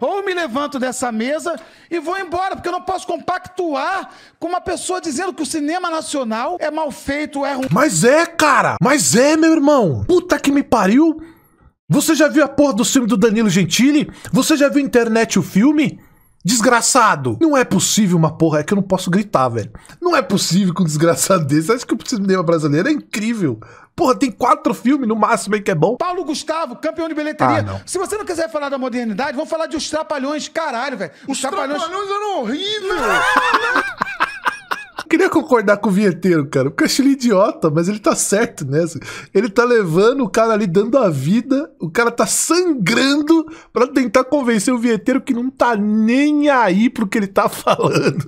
ou me levanto dessa mesa e vou embora, porque eu não posso compactuar com uma pessoa dizendo que o cinema nacional é mal feito, é ruim. Mas é, cara! Mas é, meu irmão! Puta que me pariu! Você já viu a porra do filme do Danilo Gentili? Você já viu internet o filme? Desgraçado! Não é possível uma porra, é que eu não posso gritar, velho. Não é possível que um desgraçado desse. Acho que o cinema brasileiro é incrível. Porra, tem quatro filmes no máximo aí que é bom. Paulo Gustavo, campeão de bilheteria. Ah, Se você não quiser falar da modernidade, vamos falar de Os Trapalhões, caralho, velho. Os, Os trapalhões... trapalhões eram horríveis! queria concordar com o vinheteiro, cara, porque eu achei ele idiota, mas ele tá certo nessa. Ele tá levando o cara ali dando a vida, o cara tá sangrando para tentar convencer o vinheteiro que não tá nem aí pro que ele tá falando.